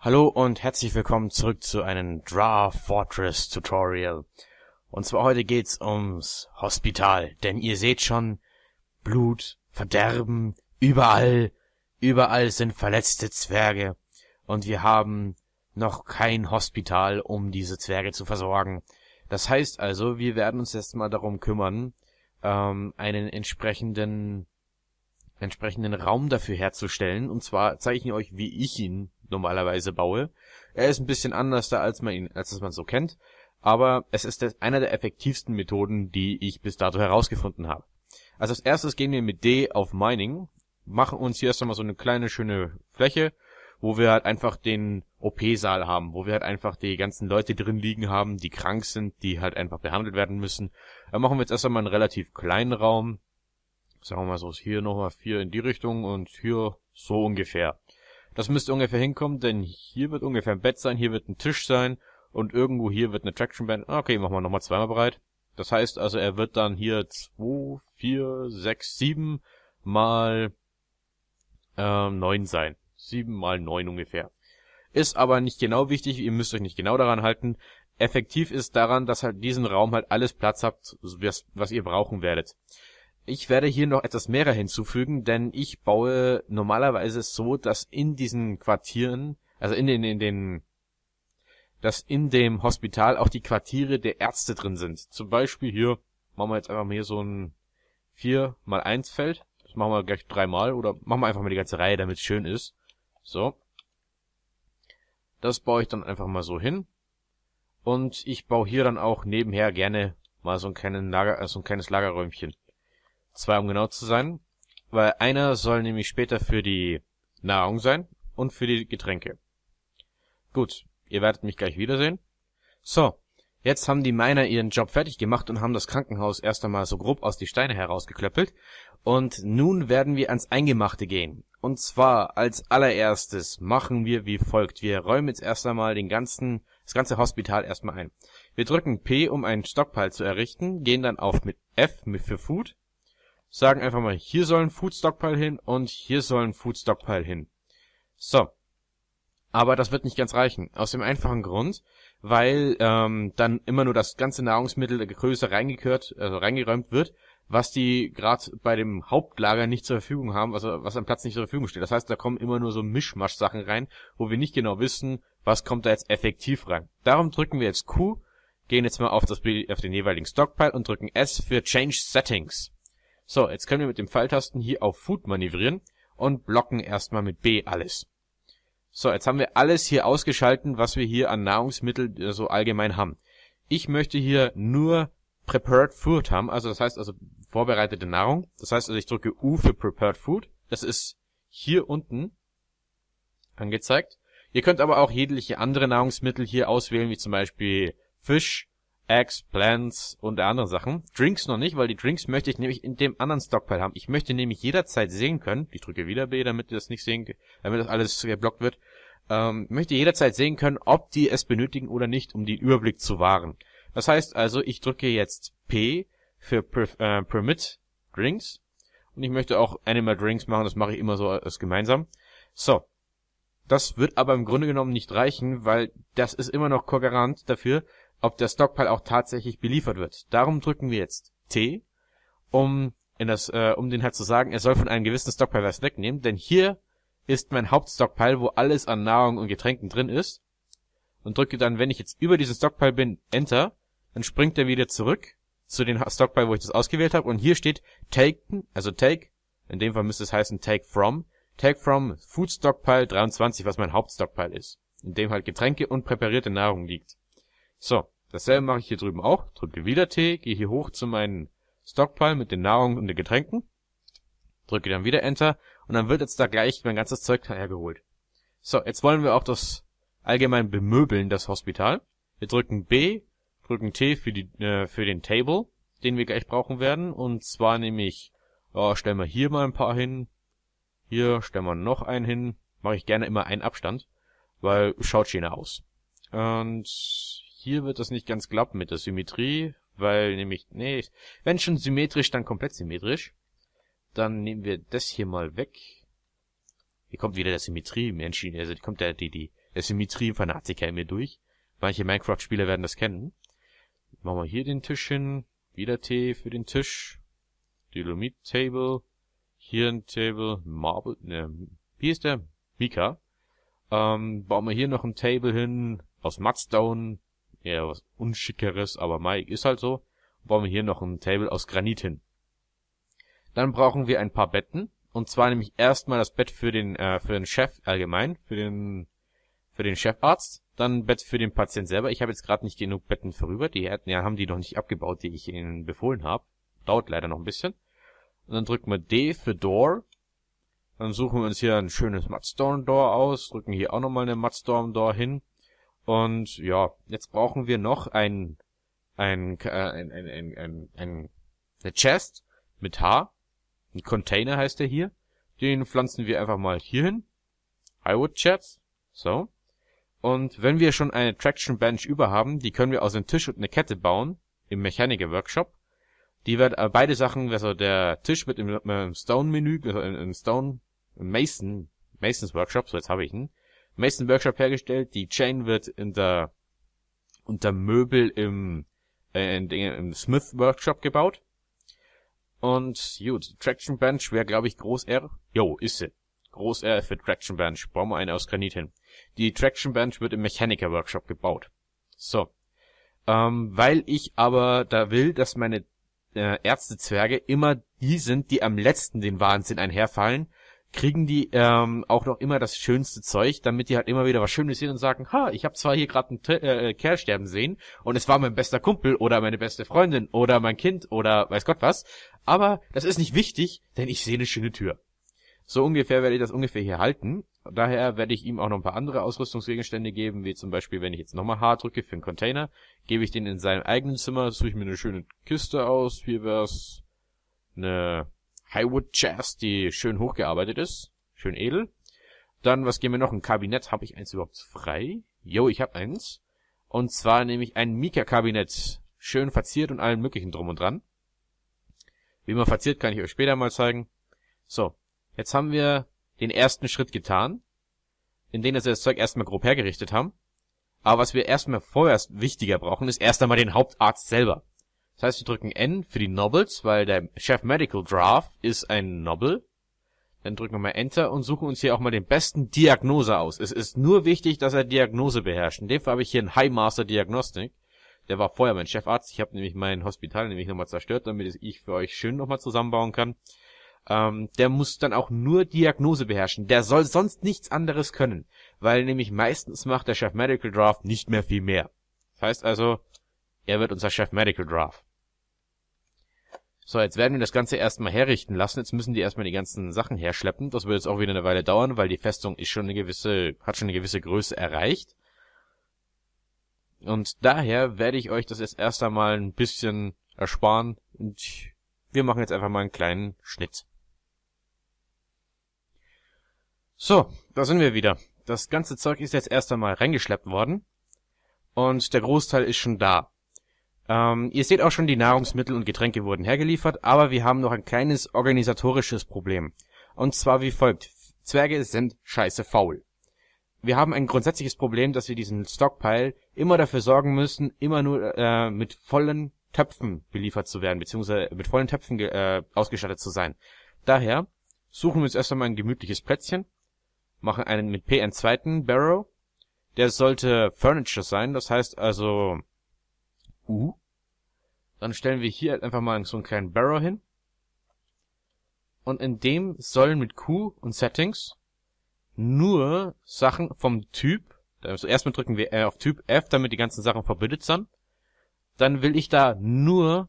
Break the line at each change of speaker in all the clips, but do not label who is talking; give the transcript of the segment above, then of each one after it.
Hallo und herzlich willkommen zurück zu einem Draw Fortress Tutorial. Und zwar heute geht's ums Hospital, denn ihr seht schon, Blut, Verderben, überall, überall sind verletzte Zwerge. Und wir haben noch kein Hospital, um diese Zwerge zu versorgen. Das heißt also, wir werden uns jetzt mal darum kümmern, ähm, einen entsprechenden, entsprechenden Raum dafür herzustellen. Und zwar zeige ich euch, wie ich ihn normalerweise baue. Er ist ein bisschen anders da, als man ihn, als das man so kennt, aber es ist das, einer der effektivsten Methoden, die ich bis dato herausgefunden habe. Also als erstes gehen wir mit D auf Mining, machen uns hier erst einmal so eine kleine schöne Fläche, wo wir halt einfach den OP-Saal haben, wo wir halt einfach die ganzen Leute drin liegen haben, die krank sind, die halt einfach behandelt werden müssen. Dann machen wir jetzt erst einmal einen relativ kleinen Raum. Sagen wir mal so, hier nochmal vier in die Richtung und hier so ungefähr. Das müsste ungefähr hinkommen, denn hier wird ungefähr ein Bett sein, hier wird ein Tisch sein und irgendwo hier wird eine Traction Band. Ah, okay, machen wir nochmal zweimal bereit. Das heißt also, er wird dann hier 2, 4, 6, 7 mal ähm, 9 sein. 7 mal 9 ungefähr. Ist aber nicht genau wichtig, ihr müsst euch nicht genau daran halten. Effektiv ist daran, dass halt diesen Raum halt alles Platz habt, was, was ihr brauchen werdet. Ich werde hier noch etwas mehr hinzufügen, denn ich baue normalerweise so, dass in diesen Quartieren, also in den, in den, dass in dem Hospital auch die Quartiere der Ärzte drin sind. Zum Beispiel hier machen wir jetzt einfach mal hier so ein 4 x 1 Feld. Das machen wir gleich dreimal oder machen wir einfach mal die ganze Reihe, damit es schön ist. So. Das baue ich dann einfach mal so hin. Und ich baue hier dann auch nebenher gerne mal so, ein, kleinen Lager, äh, so ein kleines Lagerräumchen Zwei, um genau zu sein. Weil einer soll nämlich später für die Nahrung sein und für die Getränke. Gut, ihr werdet mich gleich wiedersehen. So, jetzt haben die Miner ihren Job fertig gemacht und haben das Krankenhaus erst einmal so grob aus die Steine herausgeklöppelt. Und nun werden wir ans Eingemachte gehen. Und zwar als allererstes machen wir wie folgt. Wir räumen jetzt erst einmal den ganzen, das ganze Hospital erstmal ein. Wir drücken P, um einen Stockpile zu errichten, gehen dann auf mit F für Food sagen einfach mal, hier soll ein Food Stockpile hin und hier soll ein Food Stockpile hin. So. Aber das wird nicht ganz reichen. Aus dem einfachen Grund, weil ähm, dann immer nur das ganze Nahrungsmittel der Größe reingekehrt, also reingeräumt wird, was die gerade bei dem Hauptlager nicht zur Verfügung haben, also was am Platz nicht zur Verfügung steht. Das heißt, da kommen immer nur so Mischmasch-Sachen rein, wo wir nicht genau wissen, was kommt da jetzt effektiv rein. Darum drücken wir jetzt Q, gehen jetzt mal auf, das, auf den jeweiligen Stockpile und drücken S für Change Settings. So, jetzt können wir mit dem Pfeiltasten hier auf Food manövrieren und blocken erstmal mit B alles. So, jetzt haben wir alles hier ausgeschalten, was wir hier an Nahrungsmittel äh, so allgemein haben. Ich möchte hier nur Prepared Food haben, also das heißt also vorbereitete Nahrung. Das heißt also, ich drücke U für Prepared Food. Das ist hier unten angezeigt. Ihr könnt aber auch jegliche andere Nahrungsmittel hier auswählen, wie zum Beispiel Fisch, Eggs, Plants und andere Sachen. Drinks noch nicht, weil die Drinks möchte ich nämlich in dem anderen Stockpile haben. Ich möchte nämlich jederzeit sehen können, ich drücke wieder B, damit das nicht sehen, damit das alles geblockt wird, ähm, möchte jederzeit sehen können, ob die es benötigen oder nicht, um den Überblick zu wahren. Das heißt also, ich drücke jetzt P für per, äh, Permit Drinks und ich möchte auch Animal Drinks machen, das mache ich immer so als gemeinsam. So. Das wird aber im Grunde genommen nicht reichen, weil das ist immer noch kohärent dafür, ob der Stockpile auch tatsächlich beliefert wird. Darum drücken wir jetzt T, um in das, äh, um den halt zu sagen, er soll von einem gewissen Stockpile was wegnehmen, denn hier ist mein Hauptstockpile, wo alles an Nahrung und Getränken drin ist. Und drücke dann, wenn ich jetzt über diesen Stockpile bin, Enter, dann springt er wieder zurück zu den Stockpile, wo ich das ausgewählt habe. Und hier steht Taken, also Take, in dem Fall müsste es heißen Take from, Take from Food Stockpile 23, was mein Hauptstockpile ist, in dem halt Getränke und präparierte Nahrung liegt. So, dasselbe mache ich hier drüben auch. Drücke wieder T, gehe hier hoch zu meinem Stockpile mit den Nahrung und den Getränken. Drücke dann wieder Enter und dann wird jetzt da gleich mein ganzes Zeug hergeholt. So, jetzt wollen wir auch das allgemein bemöbeln, das Hospital. Wir drücken B, drücken T für, die, äh, für den Table, den wir gleich brauchen werden. Und zwar ich, oh, stellen wir hier mal ein paar hin. Hier stellen wir noch einen hin. Mache ich gerne immer einen Abstand, weil schaut schöner aus. Und hier wird das nicht ganz klappen mit der Symmetrie, weil nämlich, nee, wenn schon symmetrisch, dann komplett symmetrisch. Dann nehmen wir das hier mal weg. Hier kommt wieder der Symmetrie, Mensch, also hier kommt der, die, die, der Symmetrie-Fanatiker in mir durch. Manche Minecraft-Spieler werden das kennen. Machen wir hier den Tisch hin. Wieder T für den Tisch. Dilomit Table. Hier ein Table. Marble. Ne, wie ist der? Mika. Ähm, bauen wir hier noch ein Table hin. Aus Mudstone eher was Unschickeres, aber Mike ist halt so. Bauen wir hier noch ein Table aus Granit hin. Dann brauchen wir ein paar Betten. Und zwar nämlich erstmal das Bett für den, äh, für den Chef allgemein, für den, für den Chefarzt. Dann ein Bett für den Patient selber. Ich habe jetzt gerade nicht genug Betten vorüber. Die hätten, ja, haben die noch nicht abgebaut, die ich ihnen befohlen habe. Dauert leider noch ein bisschen. Und dann drücken wir D für Door. Dann suchen wir uns hier ein schönes Mudstorm Door aus, drücken hier auch nochmal eine Mudstorm Door hin. Und ja, jetzt brauchen wir noch ein, ein, äh, ein, ein, ein, ein, ein eine Chest mit H. Ein Container heißt der hier. Den pflanzen wir einfach mal hier hin. I would Chats. So. Und wenn wir schon eine Traction Bench über haben, die können wir aus einem Tisch und einer Kette bauen. Im Mechaniker Workshop. Die wird äh, beide Sachen, also der Tisch mit also im, Stone Menü, also im, Stone, im Mason, Masons Workshop, so jetzt habe ich ihn. Mason Workshop hergestellt. Die Chain wird in der, unter Möbel im, äh, in, im Smith Workshop gebaut. Und gut, Traction Bench wäre, glaube ich, Groß R. Jo, ist sie. Groß R für Traction Bench. Bauen wir eine aus Granit hin. Die Traction Bench wird im Mechaniker Workshop gebaut. So. Ähm, weil ich aber da will, dass meine äh, Ärztezwerge immer die sind, die am letzten den Wahnsinn einherfallen, kriegen die ähm, auch noch immer das schönste Zeug, damit die halt immer wieder was Schönes sehen und sagen, ha, ich habe zwar hier gerade einen T äh, Kerl sterben sehen und es war mein bester Kumpel oder meine beste Freundin oder mein Kind oder weiß Gott was, aber das ist nicht wichtig, denn ich sehe eine schöne Tür. So ungefähr werde ich das ungefähr hier halten. Daher werde ich ihm auch noch ein paar andere Ausrüstungsgegenstände geben, wie zum Beispiel, wenn ich jetzt nochmal H drücke für einen Container, gebe ich den in seinem eigenen Zimmer, suche ich mir eine schöne Kiste aus, hier wär's eine Highwood Chess, die schön hochgearbeitet ist. Schön edel. Dann, was geben wir noch? Ein Kabinett. Habe ich eins überhaupt frei? Jo, ich habe eins. Und zwar nehme ich ein Mika-Kabinett. Schön verziert und allen möglichen drum und dran. Wie man verziert, kann ich euch später mal zeigen. So, jetzt haben wir den ersten Schritt getan, in dem wir das Zeug erstmal grob hergerichtet haben. Aber was wir erstmal vorerst wichtiger brauchen, ist erst einmal den Hauptarzt selber. Das heißt, wir drücken N für die Nobbles, weil der Chef Medical Draft ist ein Nobble. Dann drücken wir mal Enter und suchen uns hier auch mal den besten Diagnose aus. Es ist nur wichtig, dass er Diagnose beherrscht. In dem Fall habe ich hier einen High Master Diagnostik. Der war vorher mein Chefarzt. Ich habe nämlich mein Hospital nämlich nochmal zerstört, damit ich für euch schön nochmal zusammenbauen kann. Ähm, der muss dann auch nur Diagnose beherrschen. Der soll sonst nichts anderes können, weil nämlich meistens macht der Chef Medical Draft nicht mehr viel mehr. Das heißt also, er wird unser Chef Medical Draft. So, jetzt werden wir das Ganze erstmal herrichten lassen. Jetzt müssen die erstmal die ganzen Sachen herschleppen. Das wird jetzt auch wieder eine Weile dauern, weil die Festung ist schon eine gewisse, hat schon eine gewisse Größe erreicht. Und daher werde ich euch das jetzt erst einmal ein bisschen ersparen und wir machen jetzt einfach mal einen kleinen Schnitt. So, da sind wir wieder. Das ganze Zeug ist jetzt erst einmal reingeschleppt worden und der Großteil ist schon da. Ähm, ihr seht auch schon, die Nahrungsmittel und Getränke wurden hergeliefert, aber wir haben noch ein kleines organisatorisches Problem. Und zwar wie folgt. Zwerge sind scheiße faul. Wir haben ein grundsätzliches Problem, dass wir diesen Stockpile immer dafür sorgen müssen, immer nur äh, mit vollen Töpfen beliefert zu werden, beziehungsweise mit vollen Töpfen äh, ausgestattet zu sein. Daher suchen wir uns erst einmal ein gemütliches Plätzchen, machen einen mit P einen zweiten Barrow. Der sollte Furniture sein, das heißt also U. Dann stellen wir hier halt einfach mal so einen kleinen Barrel hin. Und in dem sollen mit Q und Settings nur Sachen vom Typ, also erstmal drücken wir äh, auf Typ F, damit die ganzen Sachen verbindet sind. Dann will ich da nur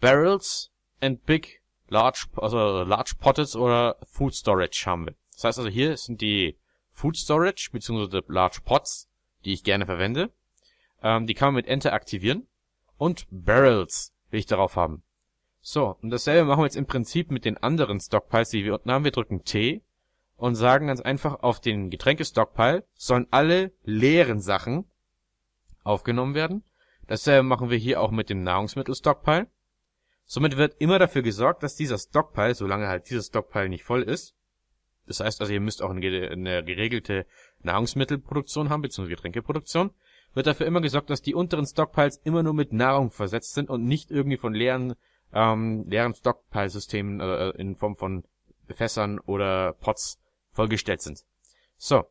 Barrels and Big Large, also Large Pottets oder Food Storage haben will. Das heißt also hier sind die Food Storage bzw. Large Pots, die ich gerne verwende. Ähm, die kann man mit Enter aktivieren und Barrels will ich darauf haben. So, und dasselbe machen wir jetzt im Prinzip mit den anderen Stockpiles, die wir unten haben. Wir drücken T und sagen ganz einfach, auf den Getränkestockpile sollen alle leeren Sachen aufgenommen werden. Dasselbe machen wir hier auch mit dem Nahrungsmittelstockpile. Somit wird immer dafür gesorgt, dass dieser Stockpile, solange halt dieser Stockpile nicht voll ist, das heißt also, ihr müsst auch eine, geregelte Nahrungsmittelproduktion haben, beziehungsweise Getränkeproduktion, wird dafür immer gesorgt, dass die unteren Stockpiles immer nur mit Nahrung versetzt sind und nicht irgendwie von leeren, ähm, leeren Stockpile-Systemen äh, äh, in Form von Fässern oder Pots vollgestellt sind. So,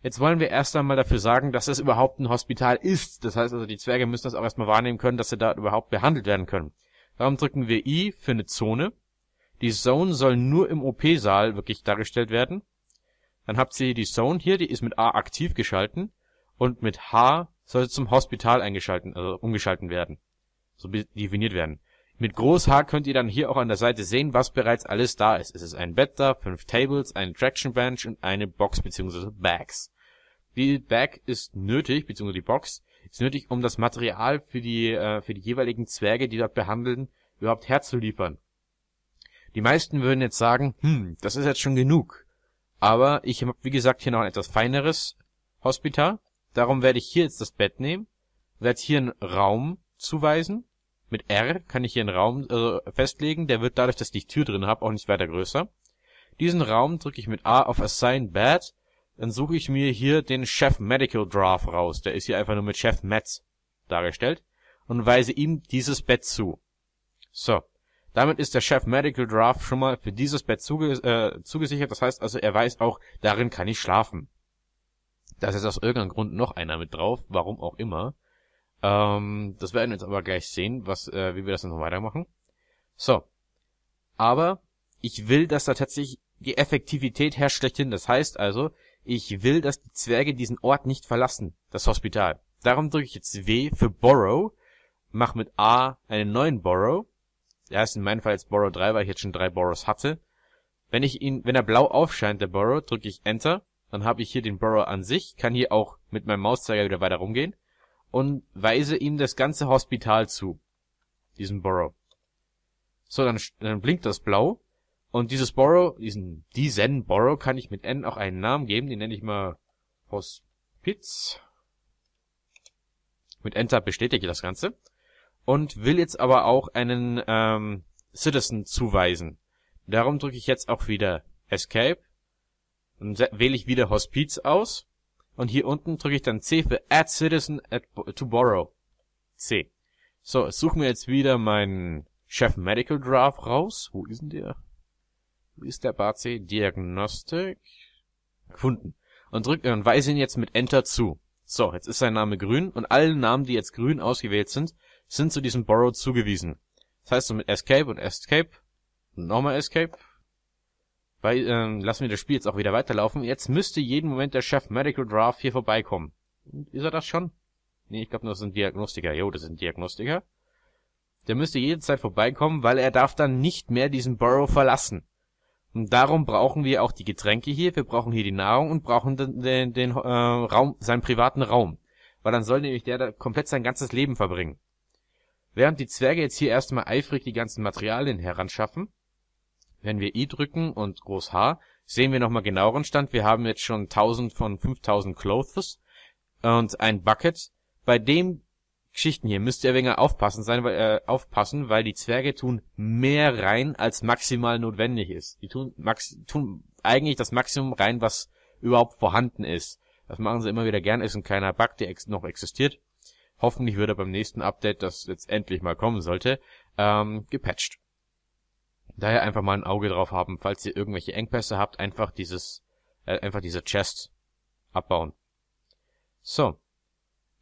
Jetzt wollen wir erst einmal dafür sagen, dass es überhaupt ein Hospital ist. Das heißt also, die Zwerge müssen das auch erstmal wahrnehmen können, dass sie da überhaupt behandelt werden können. Darum drücken wir I für eine Zone. Die Zone soll nur im OP-Saal wirklich dargestellt werden. Dann habt ihr die Zone hier, die ist mit A aktiv geschalten und mit H sollte zum Hospital eingeschalten, also umgeschalten werden, so definiert werden. Mit groß H könnt ihr dann hier auch an der Seite sehen, was bereits alles da ist. Es ist ein Bett da, fünf Tables, eine Traction Bench und eine Box bzw. Bags. Die Bag ist nötig, beziehungsweise die Box ist nötig, um das Material für die, äh, für die jeweiligen Zwerge, die dort behandeln, überhaupt herzuliefern. Die meisten würden jetzt sagen, hm, das ist jetzt schon genug. Aber ich habe, wie gesagt, hier noch ein etwas feineres Hospital Darum werde ich hier jetzt das Bett nehmen, werde hier einen Raum zuweisen. Mit R kann ich hier einen Raum äh, festlegen. Der wird dadurch, dass ich die Tür drin habe, auch nicht weiter größer. Diesen Raum drücke ich mit A auf Assign Bed. Dann suche ich mir hier den Chef Medical Draft raus. Der ist hier einfach nur mit Chef Metz dargestellt. Und weise ihm dieses Bett zu. So. Damit ist der Chef Medical Draft schon mal für dieses Bett zuge äh, zugesichert. Das heißt also, er weiß auch, darin kann ich schlafen. Da ist jetzt aus irgendeinem Grund noch einer mit drauf, warum auch immer. Ähm, das werden wir jetzt aber gleich sehen, was, äh, wie wir das dann noch weitermachen. So. Aber ich will, dass da tatsächlich die Effektivität herrscht schlechthin. Das heißt also, ich will, dass die Zwerge diesen Ort nicht verlassen, das Hospital. Darum drücke ich jetzt W für Borrow, mach mit A einen neuen Borrow. Er ist in meinem Fall jetzt Borrow 3, weil ich jetzt schon drei Borrows hatte. Wenn ich ihn, wenn er blau aufscheint, der Borrow, drücke ich Enter dann habe ich hier den Burrow an sich, kann hier auch mit meinem Mauszeiger wieder weiter rumgehen und weise ihm das ganze Hospital zu. Diesen Burrow. So, dann, dann blinkt das blau und dieses Borrow, diesen, diesen Borrow kann ich mit N auch einen Namen geben, den nenne ich mal Hospiz. Mit Enter bestätige ich das Ganze. Und will jetzt aber auch einen ähm, Citizen zuweisen. Darum drücke ich jetzt auch wieder Escape dann wähle ich wieder Hospiz aus und hier unten drücke ich dann C für Add Citizen at, to Borrow. C. So, ich suche mir jetzt wieder meinen Chef Medical Draft raus. Wo ist denn der? Wo ist der Bar C? Diagnostik. Gefunden. Und drücke und weise ihn jetzt mit Enter zu. So, jetzt ist sein Name grün und alle Namen, die jetzt grün ausgewählt sind, sind zu diesem Borrow zugewiesen. Das heißt, so mit Escape und Escape, und nochmal Escape, weil, ähm, lassen wir das Spiel jetzt auch wieder weiterlaufen. Jetzt müsste jeden Moment der Chef Medical Draft hier vorbeikommen. Ist er das schon? Nee, ich glaube, das ist ein Diagnostiker. Jo, das ist ein Diagnostiker. Der müsste jederzeit vorbeikommen, weil er darf dann nicht mehr diesen Burrow verlassen. Und darum brauchen wir auch die Getränke hier, wir brauchen hier die Nahrung und brauchen den, den, den äh, Raum, seinen privaten Raum. Weil dann soll nämlich der da komplett sein ganzes Leben verbringen. Während die Zwerge jetzt hier erstmal eifrig die ganzen Materialien heranschaffen, wenn wir I drücken und groß H, sehen wir nochmal genaueren Stand. Wir haben jetzt schon 1000 von 5000 Clothes und ein Bucket. Bei dem Geschichten hier müsst ihr weniger aufpassen sein, weil, äh, aufpassen, weil die Zwerge tun mehr rein, als maximal notwendig ist. Die tun, max, tun eigentlich das Maximum rein, was überhaupt vorhanden ist. Das machen sie immer wieder gern, ist ein kleiner Bug, der ex noch existiert. Hoffentlich wird er beim nächsten Update, das jetzt endlich mal kommen sollte, ähm, gepatcht. Daher einfach mal ein Auge drauf haben, falls ihr irgendwelche Engpässe habt, einfach dieses, äh, einfach diese Chest abbauen. So.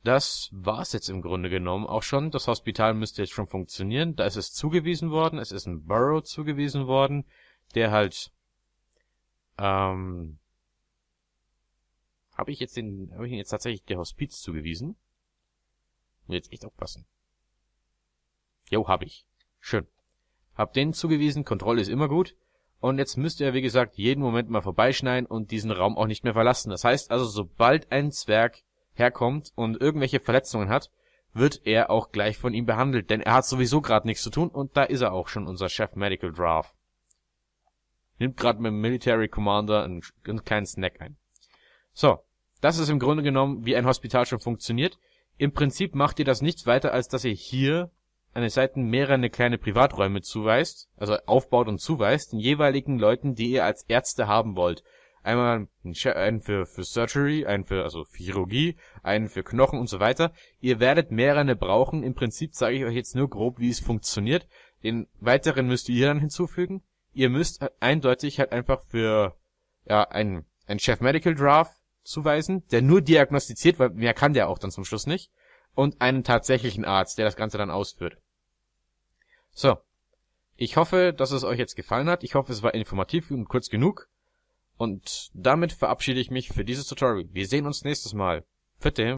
Das war's jetzt im Grunde genommen auch schon. Das Hospital müsste jetzt schon funktionieren. Da ist es zugewiesen worden. Es ist ein Burrow zugewiesen worden, der halt, ähm, habe ich jetzt den, habe ich ihn jetzt tatsächlich der Hospiz zugewiesen? jetzt echt aufpassen. Jo, hab ich. Schön. Hab den zugewiesen, Kontrolle ist immer gut. Und jetzt müsst ihr, wie gesagt, jeden Moment mal vorbeischneiden und diesen Raum auch nicht mehr verlassen. Das heißt also, sobald ein Zwerg herkommt und irgendwelche Verletzungen hat, wird er auch gleich von ihm behandelt, denn er hat sowieso gerade nichts zu tun und da ist er auch schon, unser Chef Medical Draft. Nimmt gerade mit dem Military Commander einen, einen kleinen Snack ein. So, das ist im Grunde genommen, wie ein Hospital schon funktioniert. Im Prinzip macht ihr das nichts weiter, als dass ihr hier an den Seiten mehrere kleine Privaträume zuweist, also aufbaut und zuweist, den jeweiligen Leuten, die ihr als Ärzte haben wollt. Einmal einen für, für Surgery, einen für, also für Chirurgie, einen für Knochen und so weiter. Ihr werdet mehrere brauchen. Im Prinzip zeige ich euch jetzt nur grob, wie es funktioniert. Den weiteren müsst ihr dann hinzufügen. Ihr müsst eindeutig halt einfach für, ja, einen, einen Chef Medical Draft zuweisen, der nur diagnostiziert, weil mehr kann der auch dann zum Schluss nicht und einen tatsächlichen Arzt, der das Ganze dann ausführt. So. Ich hoffe, dass es euch jetzt gefallen hat. Ich hoffe, es war informativ und kurz genug. Und damit verabschiede ich mich für dieses Tutorial. Wir sehen uns nächstes Mal. Bitte.